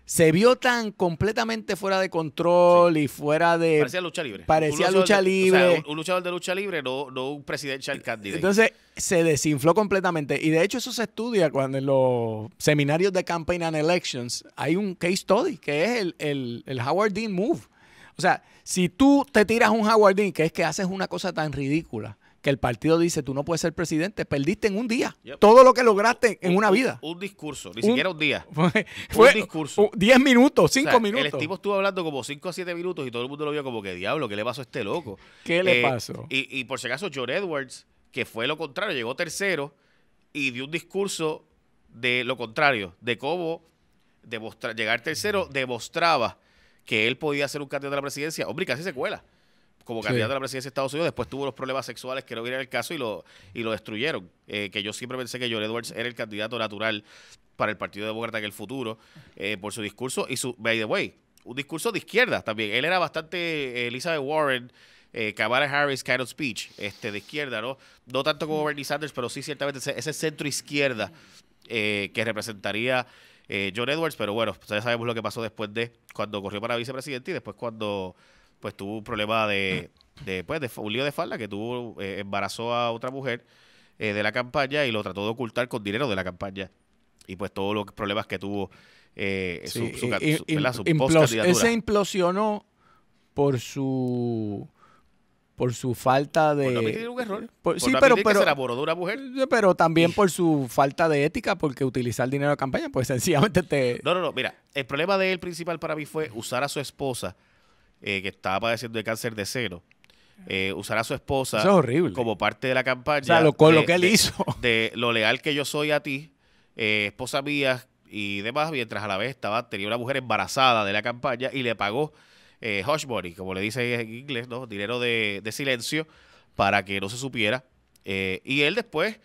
se vio tan completamente fuera de control y fuera de. Parecía lucha libre. Parecía lucha libre. un, luchador de lucha libre, no, no un presidential e, candidato Entonces se desinfló completamente. Y de hecho, eso se estudia cuando en los seminarios de campaign and elections hay un case study que es el, el, el Howard Dean Move. O sea, si tú te tiras un Howard Dean, que es que haces una cosa tan ridícula que el partido dice tú no puedes ser presidente, perdiste en un día todo lo que lograste en una vida. Un, discurso, ni siquiera un día. Fue, un discurso. diez minutos, cinco minutos. El tipo estuvo hablando como cinco a siete minutos y todo el mundo lo vio como que diablo, ¿qué le pasó a este loco? ¿Qué le eh, pasó? Y, por si acaso John Edwards, que fue lo contrario, llegó tercero y dio un discurso de lo contrario, de cómo demostra, llegar tercero demostraba que él podía ser un candidato a la presidencia. Hombre, casi se cuela como candidato a la presidencia de Estados Unidos, después tuvo los problemas sexuales, que no vinieron el caso, y lo, y lo destruyeron. Eh, que yo siempre pensé que John Edwards era el candidato natural para el Partido Demócrata en el futuro, eh, por su discurso y su, by the way, un discurso de izquierda también. Él era bastante eh, Elizabeth Warren, eh, Kamala Harris, kind of speech, este, de izquierda, ¿no? No tanto como Bernie Sanders, pero sí ciertamente ese, centro izquierda que representaría John Edwards, pero bueno, pues ya sabemos lo que pasó después de cuando corrió para vicepresidente y después cuando pues tuvo un problema de, pues, de un lío de falda que tuvo, eh, embarazó a otra mujer eh, de la campaña y lo trató de ocultar con dinero de la campaña. Y pues todos los problemas que tuvo eh, su, su, su, se implosionó por su por su falta de. Por un error. sí, pero. pero de mujer. Pero también por su falta de ética, porque utilizar dinero de campaña, pues sencillamente te. No, no, no. Mira, el problema de él principal para mí fue usar a su esposa eh, que estaba padeciendo de cáncer de seno, eh, usar a su esposa horrible. como parte de la campaña. lo, lo que él hizo. De, lo leal que yo soy a ti, eh, esposa mía y demás, mientras a la vez estaba, tenía una mujer embarazada de la campaña y le pagó eh, hush money, como le dice en inglés, ¿no? Dinero de, silencio para que no se supiera. Eh, y él después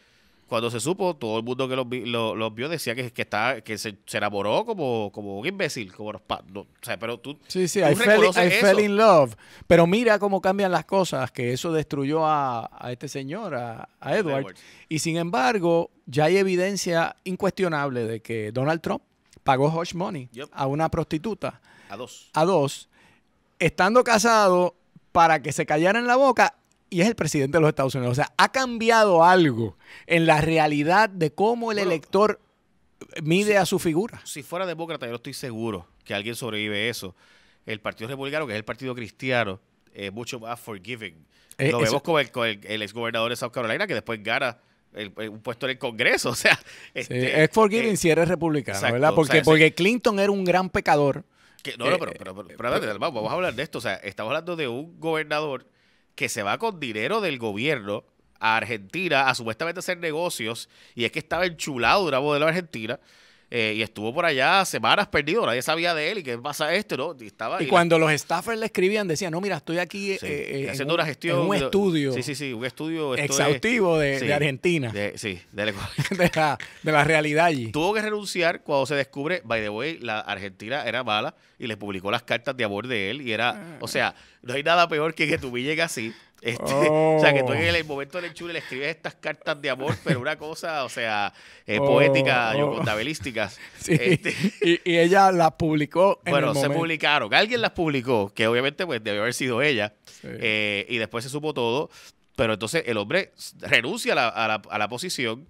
cuando se supo, todo el mundo que los, vio decía que, que, está, que se, se, como, como un imbécil, como los pero tú. Sí, sí, hay fell, in love. Pero mira cómo cambian las cosas, que eso destruyó a, este señor, a, Edward. Y sin embargo, ya hay evidencia incuestionable de que Donald Trump pagó hush money a una prostituta. A dos. A dos, estando casado para que se en la boca y es el presidente de los Estados Unidos. O sea, ha cambiado algo en la realidad de cómo el elector mide a su figura. Si fuera demócrata, yo estoy seguro que alguien sobrevive eso. El Partido Republicano, que es el Partido Cristiano, es mucho más forgiving. Eh, Lo vemos con el, el, exgobernador de South Carolina, que después gana un puesto en el Congreso. O sea, este, es forgiving eh, si eres republicano, ¿verdad? Porque, porque Clinton era un gran pecador. no, no, pero, eh, pero, pero, vamos a hablar de esto. O sea, estamos hablando de un gobernador que se va con dinero del gobierno a Argentina a supuestamente hacer negocios y es que estaba enchulado de una modelo argentina eh, y estuvo por allá semanas perdido, nadie sabía de él y qué pasa esto, ¿no? Y, estaba, y, cuando los staffers le escribían, decían, no, mira, estoy aquí eh, eh, haciendo una gestión. un estudio. un estudio. Exhaustivo de, Argentina. De, sí, de, la, realidad allí. Tuvo que renunciar cuando se descubre, by the way, la Argentina era mala y le publicó las cartas de amor de él y era, ah. o sea, no hay nada peor que que tu así este, oh. O sea, que tú en el momento del chule le escribes estas cartas de amor, pero una cosa, o sea, eh, oh. poética, contabilística. Este y, ella las publicó. En bueno, se publicaron. Alguien las publicó, que obviamente pues debió haber sido ella. Eh, y después se supo todo. Pero entonces el hombre renuncia a la, posición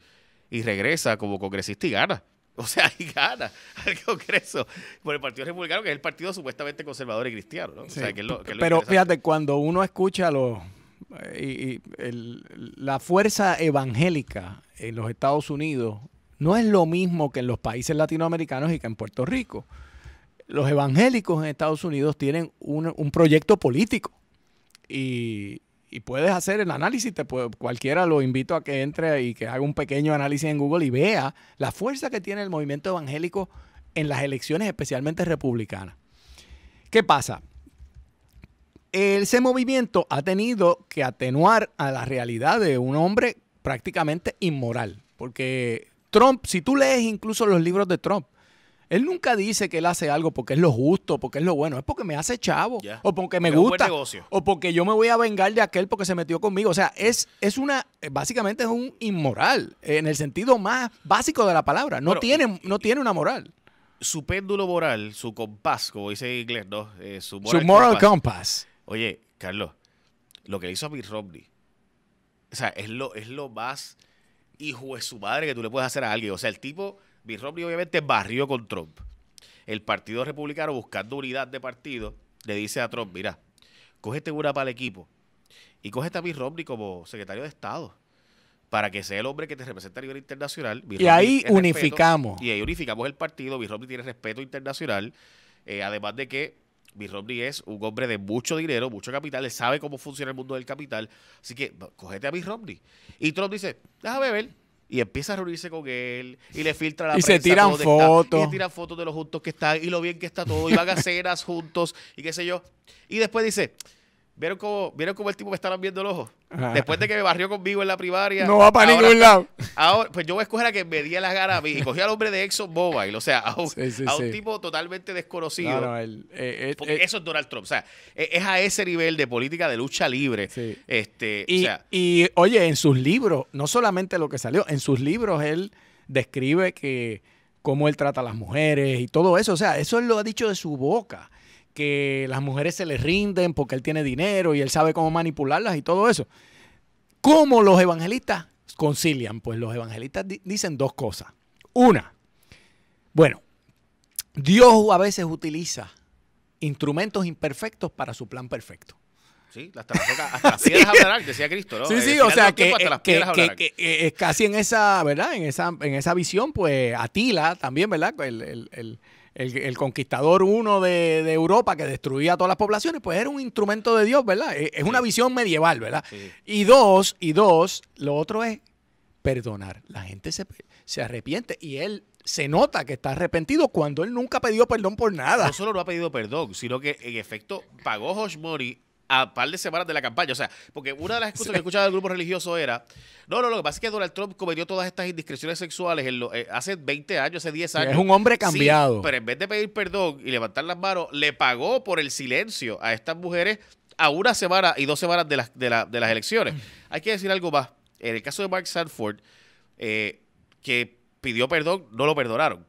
y regresa como congresista y gana. O sea, y gana al Congreso por el Partido Republicano, que es el partido supuestamente conservador y cristiano. pero fíjate, cuando uno escucha a los y, la fuerza evangélica en los Estados Unidos no es lo mismo que en los países latinoamericanos y que en Puerto Rico. Los evangélicos en Estados Unidos tienen un, proyecto político y, puedes hacer el análisis. cualquiera lo invito a que entre y que haga un pequeño análisis en Google y vea la fuerza que tiene el movimiento evangélico en las elecciones, especialmente republicanas. ¿Qué pasa? ese movimiento ha tenido que atenuar a la realidad de un hombre prácticamente inmoral. Porque Trump, si tú lees incluso los libros de Trump, él nunca dice que él hace algo porque es lo justo, porque es lo bueno. Es porque me hace chavo, o porque me gusta, o porque yo me voy a vengar de aquel porque se metió conmigo. O sea, es, es una, básicamente es un inmoral, en el sentido más básico de la palabra. No, tiene, no tiene una moral. Su péndulo moral, su compás, como dice inglés, ¿no? Eh, su moral, su compás Oye, Carlos, lo que le hizo a Mitt Romney, o sea, es lo, es lo más hijo de su madre que tú le puedes hacer a alguien. O sea, el tipo, Bill Romney obviamente barrió con Trump. El Partido Republicano, buscando unidad de partido, le dice a Trump, mira, cógete una para el equipo y coge a Bill Romney como secretario de Estado para que sea el hombre que te represente a nivel internacional. y ahí unificamos. y ahí unificamos el partido. Bill tiene respeto internacional. Eh, además de que mi Romney es un hombre de mucho dinero, mucho capital, él sabe cómo funciona el mundo del capital, así que cogete a mi Romney. Y Trump dice, déjame ver, y empieza a reunirse con él y le filtra la y se tiran fotos y se tiran fotos de los juntos que están y lo bien que está todo y van a cenas juntos y qué sé yo y después dice ¿Vieron cómo, el tipo que estaban viendo el ojo? Después de que me barrió conmigo en la primaria. No va para ningún lado. Ahora, pues yo voy a escoger a que me diera las ganas a mí. Y cogí al hombre de ExxonMobil, o sea, a un, tipo totalmente desconocido. Eh, eh, eh. eso es Donald Trump. O sea, e, es a ese nivel de política de lucha libre. Este, y, oye, en sus libros, no solamente lo que salió, en sus libros él describe que cómo él trata a las mujeres y todo eso. O sea, eso él lo ha dicho de su boca que las mujeres se les rinden porque él tiene dinero y él sabe cómo manipularlas y todo eso. ¿Cómo los evangelistas concilian? Pues los evangelistas dicen dos cosas. Una, bueno, Dios a veces utiliza instrumentos imperfectos para su plan perfecto. Sí, hasta las, hasta piedras decía Cristo, ¿no? Sí, eh, sí, o sea, que, eh, eh, casi en esa, ¿verdad? En esa, en esa visión, pues Atila también, ¿verdad? el, el, conquistador uno de, Europa que destruía a todas las poblaciones, pues era un instrumento de Dios, ¿verdad? E, es, una visión medieval, ¿verdad? Y dos, y dos, lo otro es perdonar. La gente se, se arrepiente y él se nota que está arrepentido cuando él nunca ha pedido perdón por nada. No solo no ha pedido perdón, sino que en efecto pagó Josh Mori a par de semanas de la campaña. O sea, porque una de las excusas que escuchaba del grupo religioso era, no, no, lo que pasa es que Donald Trump cometió todas estas indiscreciones sexuales eh, hace 20 años, hace 10 años. Es un hombre cambiado. pero en vez de pedir perdón y levantar las manos, le pagó por el silencio a estas mujeres a una semana y dos semanas de, las, elecciones. Mm. Hay que decir algo más. En el caso de Mark Sanford, eh, que pidió perdón, no lo perdonaron.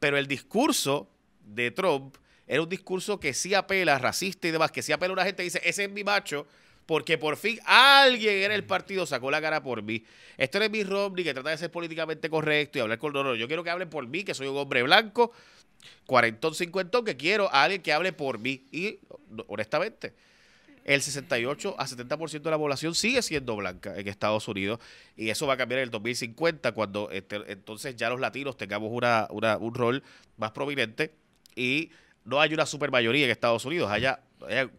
Pero el discurso de Trump era un discurso que sí apela, racista y demás, que sí apela a una gente y dice, ese es mi macho, porque por fin alguien en el partido sacó la cara por mí. Esto es mi Romney que trata de ser políticamente correcto y hablar con dolor. yo quiero que hable por mí, que soy un hombre blanco, cuarentón, cincuentón, que quiero a alguien que hable por mí. Y honestamente, el 68 a 70% de la población sigue siendo blanca en Estados Unidos y eso va a cambiar en el 2050 cuando este, entonces ya los latinos tengamos un rol más prominente y no hay una supermayoría en Estados Unidos, hay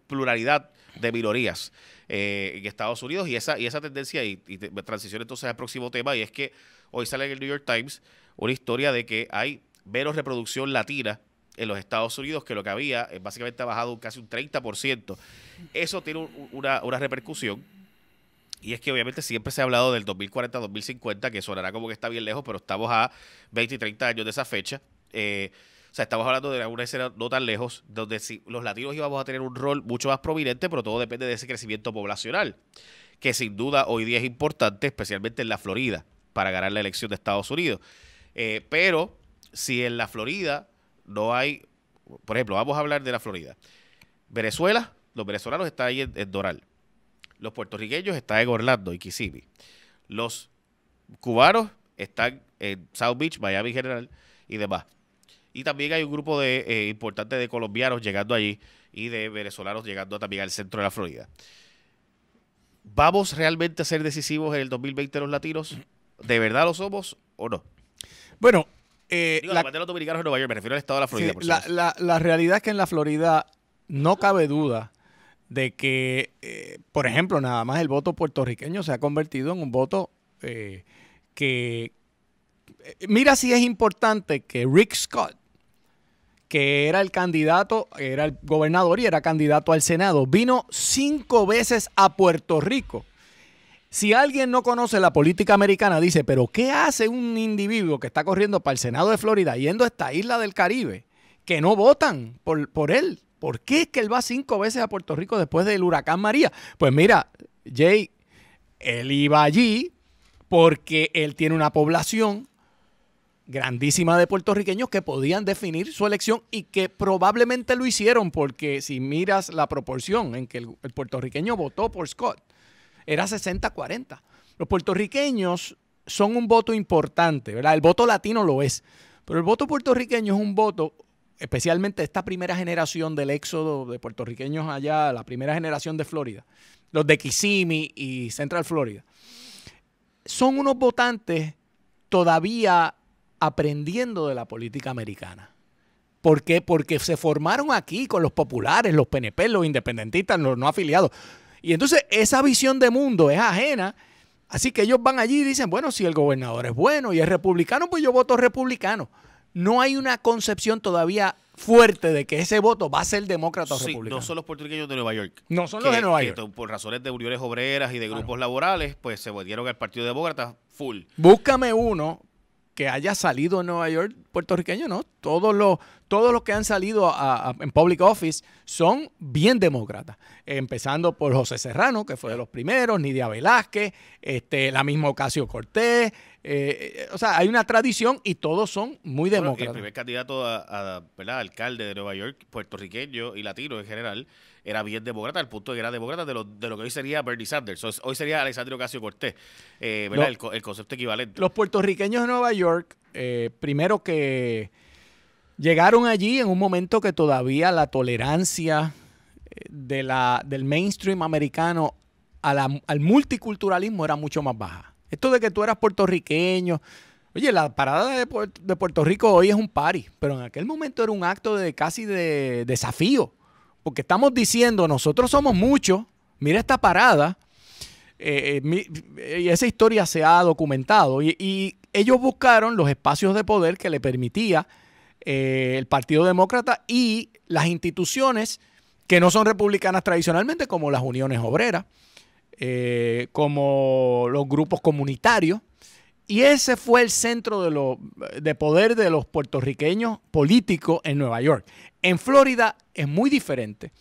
pluralidad de minorías eh, en Estados Unidos y esa, y esa tendencia, y, y transición entonces al próximo tema, y es que hoy sale en el New York Times una historia de que hay menos reproducción latina en los Estados Unidos que lo que había, eh, básicamente ha bajado casi un 30%. Eso tiene una, repercusión. Y es que obviamente siempre se ha hablado del 2040-2050, que sonará como que está bien lejos, pero estamos a 20 y 30 años de esa fecha. Eh, sea, estamos hablando de una escena no tan lejos, donde si los latinos íbamos a tener un rol mucho más prominente, pero todo depende de ese crecimiento poblacional, que sin duda hoy día es importante, especialmente en la Florida, para ganar la elección de Estados Unidos. Eh, pero si en la Florida no hay, por ejemplo, vamos a hablar de la Florida. Venezuela, los venezolanos están ahí en, Doral. Los puertorriqueños están en Orlando y Kissimmee. Los cubanos están en South Beach, Miami general y demás. Y también hay un grupo de, eh, importante de colombianos llegando allí y de venezolanos llegando también al centro de la Florida. ¿Vamos realmente a ser decisivos en el 2020 los latinos? ¿De verdad lo somos o no? Bueno, eh, la, realidad es que en la Florida no cabe duda de que, eh, por ejemplo, nada más el voto puertorriqueño se ha convertido en un voto eh, que... Mira si es importante que Rick Scott, que era el candidato, era el gobernador y era candidato al Senado. Vino cinco veces a Puerto Rico. Si alguien no conoce la política americana, dice, pero ¿qué hace un individuo que está corriendo para el Senado de Florida yendo a esta isla del Caribe que no votan por, por él? ¿Por qué es que él va cinco veces a Puerto Rico después del huracán María? Pues mira, Jay, él iba allí porque él tiene una población grandísima de puertorriqueños que podían definir su elección y que probablemente lo hicieron porque si miras la proporción en que el, puertorriqueño votó por Scott, era 60-40. Los puertorriqueños son un voto importante, ¿verdad? El voto latino lo es, pero el voto puertorriqueño es un voto, especialmente esta primera generación del éxodo de puertorriqueños allá, la primera generación de Florida, los de Kissimmee y Central Florida, son unos votantes todavía aprendiendo de la política americana. ¿Por qué? Porque se formaron aquí con los populares, los PNP, los independentistas, los no afiliados. Y entonces esa visión de mundo es ajena. Así que ellos van allí y dicen, bueno, si el gobernador es bueno y es republicano, pues yo voto republicano. No hay una concepción todavía fuerte de que ese voto va a ser demócrata o republicano. No son los puertorriqueños de Nueva York. No son los de Nueva York. por razones de uniones obreras y de grupos laborales, pues se volvieron al Partido Demócrata full. Búscame uno que haya salido en Nueva York puertorriqueño, no. Todos los, todos los que han salido en public office son bien demócratas. Empezando por José Serrano, que fue de los primeros, Nidia Velázquez, este, la misma Ocasio Cortés, eh, o sea, hay una tradición y todos son muy demócratas. el primer candidato a, alcalde de Nueva York, puertorriqueño y latino en general, era bien demócrata, al punto de que era demócrata de lo, que hoy sería Bernie Sanders. Hoy sería Alexandria Ocasio Cortés, eh, ¿verdad? el, concepto equivalente. Los puertorriqueños de Nueva York, eh, primero que llegaron allí en un momento que todavía la tolerancia de la, del mainstream americano al multiculturalismo era mucho más baja esto de que tú eras puertorriqueño. Oye, la parada de, Puerto, Rico hoy es un party, pero en aquel momento era un acto de casi de desafío. Porque estamos diciendo, nosotros somos muchos, mira esta parada, eh, eh, y esa historia se ha documentado y, ellos buscaron los espacios de poder que le permitía eh, el Partido Demócrata y las instituciones que no son republicanas tradicionalmente, como las uniones obreras, eh, como los grupos comunitarios. Y ese fue el centro de, de poder de los puertorriqueños políticos en Nueva York. En Florida es muy diferente.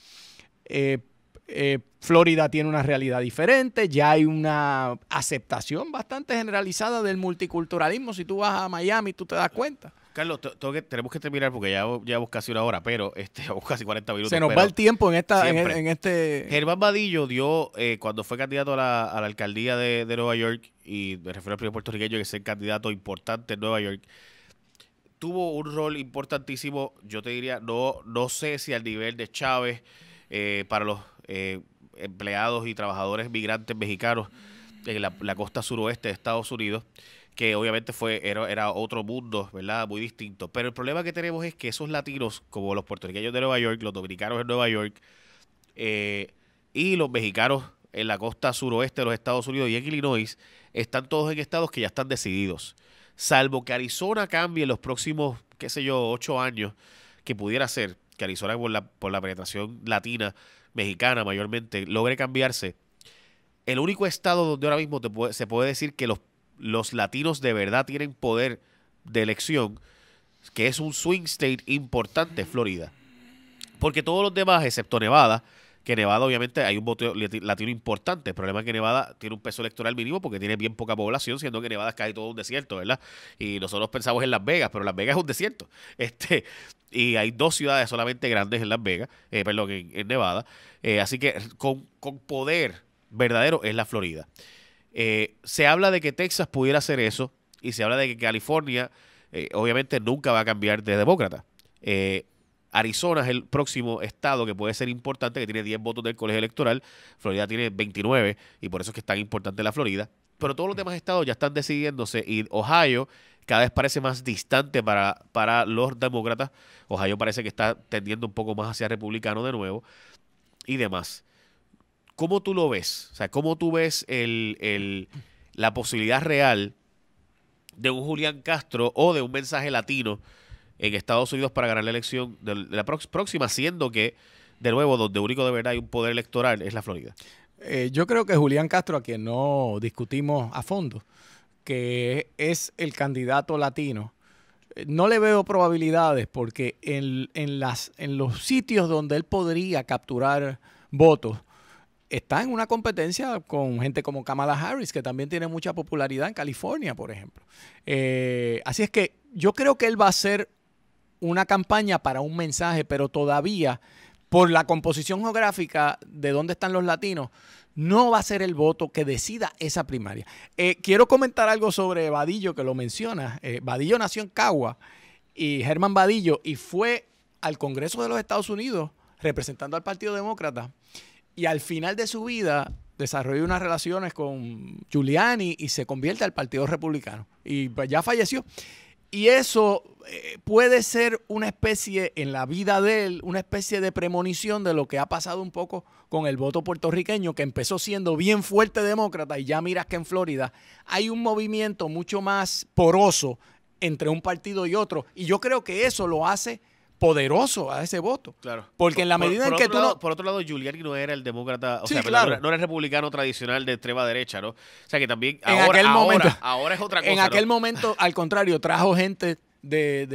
Eh, eh, Florida tiene una realidad diferente, ya hay una aceptación bastante generalizada del multiculturalismo. Si tú vas a Miami, tú te das cuenta. Carlos, tenemos que terminar porque ya llevamos casi una hora, pero este, casi 40 minutos. Se nos va el tiempo en esta, en, este. Germán Badillo dio, eh, cuando fue candidato a la, alcaldía de, Nueva York, y me refiero al primer puertorriqueño que es el candidato importante en Nueva York, tuvo un rol importantísimo, yo te diría, no, no sé si al nivel de Chávez, eh, para los eh, empleados y trabajadores migrantes mexicanos en la costa suroeste de Estados Unidos que obviamente fue era, otro mundo, ¿verdad? Muy distinto. Pero el problema que tenemos es que esos latinos, como los puertorriqueños de Nueva York, los dominicanos de Nueva York eh, y los mexicanos en la costa suroeste de los Estados Unidos y en Illinois, están todos en estados que ya están decididos. Salvo que Arizona cambie en los próximos, qué sé yo, ocho años, que pudiera ser, que Arizona por la, por la penetración latina, mexicana mayormente, logre cambiarse. El único estado donde ahora mismo se puede decir que los los latinos de verdad tienen poder de elección, que es un swing state importante Florida. Porque todos los demás, excepto Nevada, que Nevada obviamente hay un voto latino importante. El problema es que Nevada tiene un peso electoral mínimo porque tiene bien poca población, siendo que Nevada es casi todo un desierto, ¿verdad? Y nosotros pensamos en Las Vegas, pero Las Vegas es un desierto. Este, y hay dos ciudades solamente grandes en Las Vegas, eh, perdón, en, Nevada. Eh, así que con, con poder verdadero es la Florida. Eh, se habla de que Texas pudiera hacer eso y se habla de que California, eh, obviamente, nunca va a cambiar de demócrata. Eh, Arizona es el próximo estado que puede ser importante, que tiene 10 votos del colegio electoral. Florida tiene 29 y por eso es que es tan importante la Florida. Pero todos los demás estados ya están decidiéndose y Ohio cada vez parece más distante para, para los demócratas. Ohio parece que está tendiendo un poco más hacia republicano de nuevo y demás. ¿Cómo tú lo ves? O sea, ¿cómo tú ves la posibilidad real de un Julián Castro o de un mensaje latino en Estados Unidos para ganar la elección de la próxima, siendo que, de nuevo, donde único de verdad hay un poder electoral es la Florida? Eh, yo creo que Julián Castro, a quien no discutimos a fondo, que es el candidato latino, eh, no le veo probabilidades porque en, en los sitios donde él podría capturar votos, está en una competencia con gente como Kamala Harris, que también tiene mucha popularidad en California, por ejemplo. Eh, así es que yo creo que él va a hacer una campaña para un mensaje, pero todavía por la composición geográfica de dónde están los latinos, no va a ser el voto que decida esa primaria. Eh, quiero comentar algo sobre Vadillo, que lo menciona. Eh, Vadillo nació en Cagua y Germán Vadillo y fue al Congreso de los Estados Unidos representando al Partido Demócrata y al final de su vida desarrolló unas relaciones con Giuliani y se convierte al Partido Republicano. Y pues ya falleció. Y eso eh, puede ser una especie, en la vida de él, una especie de premonición de lo que ha pasado un poco con el voto puertorriqueño, que empezó siendo bien fuerte demócrata y ya miras que en Florida hay un movimiento mucho más poroso entre un partido y otro. Y yo creo que eso lo hace poderoso a ese voto. Claro. Porque en la medida en que tú Por otro lado, Giuliani no era el demócrata, o sea, claro. no, era, el republicano tradicional de extrema derecha, ¿no? O sea, que también en ahora, aquel ahora es otra cosa, En aquel momento, al contrario, trajo gente de,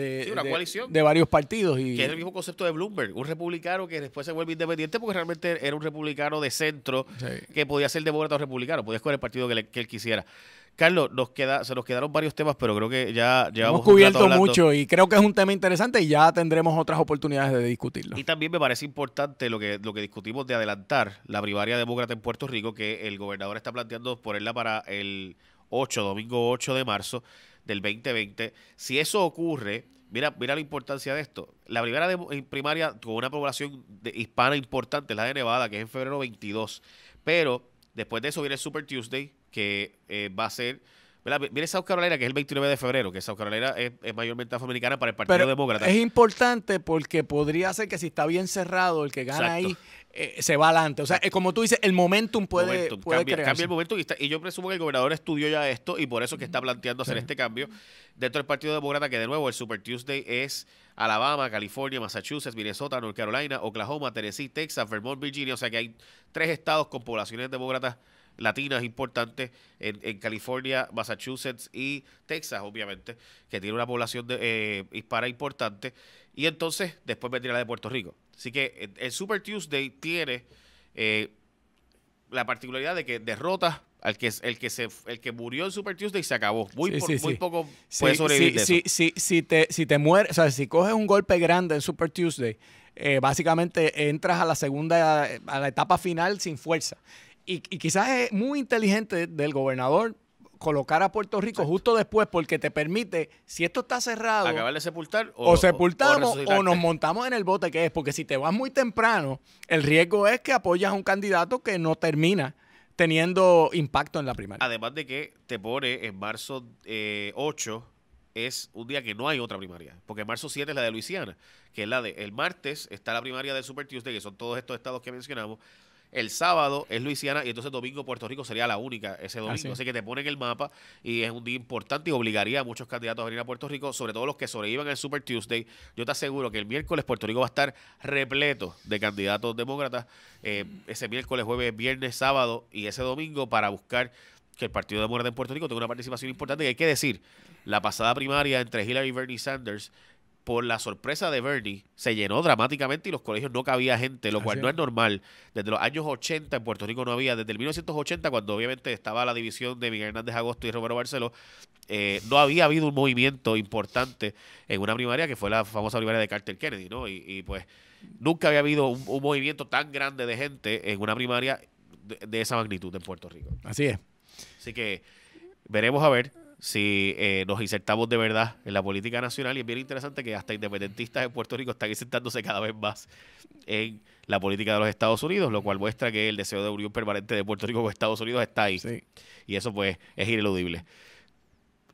de, varios partidos. Y... Que es el mismo concepto de Bloomberg, un republicano que después se vuelve independiente porque realmente era un republicano de centro que podía ser demócrata o republicano, podía escoger el partido que, él quisiera. Carlos, nos queda, se nos quedaron varios temas, pero creo que ya llevamos. Hemos cubierto mucho y creo que es un tema interesante y ya tendremos otras oportunidades de discutirlo. Y también me parece importante lo que, lo que discutimos de adelantar la primaria demócrata en Puerto Rico, que el gobernador está planteando ponerla para el 8, domingo 8 de marzo del 2020. Si eso ocurre, mira, mira la importancia de esto. La primera eh, primaria con una población hispana importante es la de Nevada, que es en febrero 22. Pero después de eso viene Super Tuesday, que eh, va a ser... mira South Carolina, que es el 29 de febrero, que South Carolina es, es mayormente afroamericana para el Partido Demócrata. Es importante porque podría ser que si está bien cerrado, el que gana ahí eh, se va adelante. O sea, como tú dices, el momentum puede, momentum, cambia, el momento y, yo presumo que el gobernador estudió ya esto y por eso que está planteando hacer este cambio dentro del Partido Demócrata, que de nuevo el Super Tuesday es Alabama, California, Massachusetts, Minnesota, North Carolina, Oklahoma, Tennessee, Texas, Vermont, Virginia. O sea que hay tres estados con poblaciones demócratas latinas importantes en, California, Massachusetts y Texas, obviamente, que tiene una población de, eh, hispana importante. Y entonces, después vendría la de Puerto Rico. Así que eh, el Super Tuesday tiene eh, la particularidad de que derrota al que, el, que se, el que murió el Super Tuesday y se acabó. Muy, poco puede sobrevivir. Si, si, te, si te mueres, o sea, si coges un golpe grande en Super Tuesday, eh, básicamente entras a la segunda, a la etapa final sin fuerza. y quizás es muy inteligente del gobernador colocar a Puerto Rico justo después porque te permite, si esto está cerrado, acabar de sepultar o, sepultamos o, nos montamos en el bote que es, porque si te vas muy temprano, el riesgo es que apoyas a un candidato que no termina teniendo impacto en la primaria. Además de que te pone en marzo 8 eh, es un día que no hay otra primaria, porque marzo 7 es la de Luisiana, que es la de el martes está la primaria del Super Tuesday, que son todos estos estados que mencionamos, el sábado es Luisiana y entonces domingo Puerto Rico sería la única ese domingo. Así, que te ponen el mapa y es un día importante y obligaría a muchos candidatos a venir a Puerto Rico, sobre todo los que sobrevivan el Super Tuesday. Yo te aseguro que el miércoles Puerto Rico va a estar repleto de candidatos demócratas eh, ese miércoles, jueves, viernes, sábado y ese domingo para buscar que el Partido Demócrata en Puerto Rico tenga una participación importante. Y hay que decir, la pasada primaria entre Hillary y Bernie Sanders por la sorpresa de Bernie, se llenó dramáticamente y los colegios no cabía gente, lo cual no es normal. Desde los años 80 en Puerto Rico no había, desde el 1980, cuando obviamente estaba la división de Miguel Hernández Agosto y Romero Barceló, eh, no había habido un movimiento importante en una primaria que fue la famosa primaria de Carter Kennedy, ¿no? Y, pues nunca había habido un, movimiento tan grande de gente en una primaria de esa magnitud en Puerto Rico. Así es. Así que veremos a ver si eh, nos insertamos de verdad en la política nacional. Y es bien interesante que hasta independentistas de Puerto Rico están insertándose cada vez más en la política de los Estados Unidos, lo cual muestra que el deseo de unión permanente de Puerto Rico con Estados Unidos está ahí. Y eso pues es ineludible.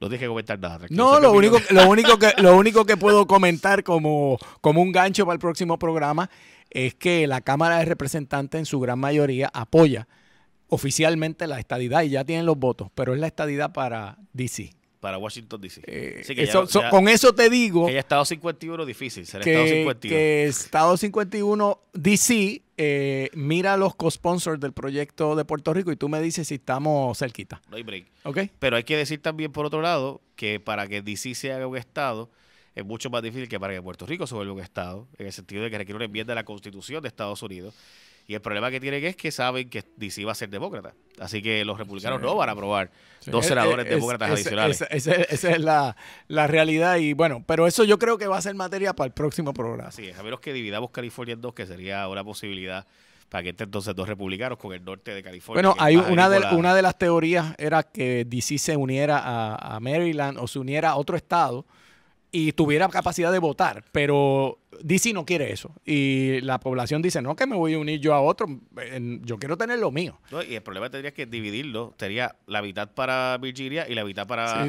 No dije comentar nada. No, lo único, lo, único que, lo único que puedo comentar como, como un gancho para el próximo programa es que la Cámara de Representantes en su gran mayoría apoya oficialmente la estadidad y ya tienen los votos, pero es la estadidad para DC. Para Washington DC. Eh, con eso te digo. Que ya Estado 51 difícil, Estado 51. Que Estado 51 DC eh, mira los co del proyecto de Puerto Rico y tú me dices si estamos cerquita. No hay break. Pero hay que decir también, por otro lado, que para que DC se haga un Estado, es mucho más difícil que para que Puerto Rico se vuelva un Estado, en el sentido de que requiere una enmienda a la Constitución de Estados Unidos y el problema que tiene que es que saben que DC va a ser demócrata. Así que los republicanos no van a aprobar dos eh, senadores eh, demócratas adicionales. Esa, es la, realidad. Y bueno, pero eso yo creo que va a ser materia para el próximo programa. sí es, a menos que dividamos California en dos, que sería una posibilidad para que entre entonces dos republicanos con el norte de California. Bueno, hay una de, una de las teorías era que DC se uniera a Maryland o se uniera a otro estado y tuviera capacidad de votar, pero DC no quiere eso. Y la población dice, no, que me voy a unir yo a otro, yo quiero tener lo mío. y el problema tendría que dividirlo. Sería la mitad para Virginia y la mitad para,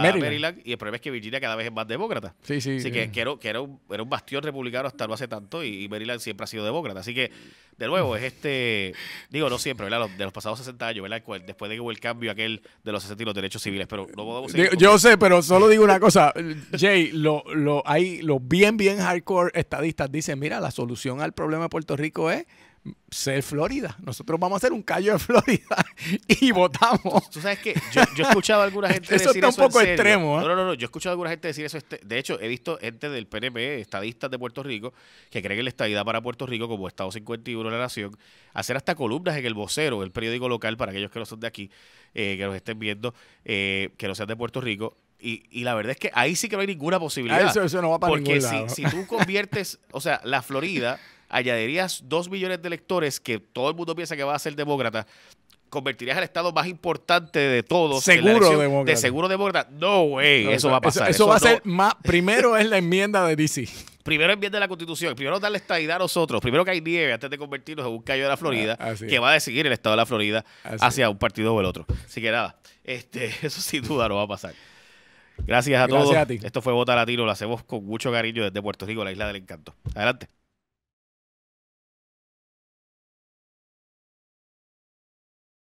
Maryland. Y el problema es que Virginia cada vez es más demócrata. Sí, sí. Así que, quiero, era, era, un, bastión republicano hasta no hace tanto y, Maryland siempre ha sido demócrata. Así que, de nuevo, es este, digo, no siempre, ¿verdad? de los pasados 60 años, ¿verdad? Después de que hubo el cambio aquel de los 60 y los derechos civiles, pero no podemos... Yo, yo sé, pero solo digo una cosa, Jay, lo, lo, hay, lo bien, bien hardcore estadistas dicen, mira, la solución al problema de Puerto Rico es ser Florida. Nosotros vamos a hacer un callo de Florida y votamos. Tú, sabes que yo, he escuchado a alguna gente eso está un poco extremo. ¿eh? No, no, no, Yo he escuchado a alguna gente decir eso. Este, de hecho, he visto gente del PNP, estadistas de Puerto Rico, que creen que la estadidad para Puerto Rico, como Estado 51 de la Nación, hacer hasta columnas en el vocero, el periódico local, para aquellos que no son de aquí, eh, que nos estén viendo, eh, que no sean de Puerto Rico, y, la verdad es que ahí sí que no hay ninguna posibilidad. Eso, no va para Porque Si, tú conviertes, o sea, la Florida, añadirías dos millones de electores que todo el mundo piensa que va a ser demócrata, convertirías al estado más importante de todos. Seguro De seguro demócrata. No, güey, eso va a pasar. Eso, va a ser más. Primero es la enmienda de DC. Primero enmienda la constitución. Primero darle estadidad a nosotros. Primero que hay nieve antes de convertirnos en un callo de la Florida ah, que va a decidir el estado de la Florida hacia un partido o el otro. Así que nada, este, eso sin duda no va a pasar. Gracias a todos. Esto fue Bota Latino, Lo hacemos con mucho cariño desde Puerto Rico, la isla del encanto. Adelante.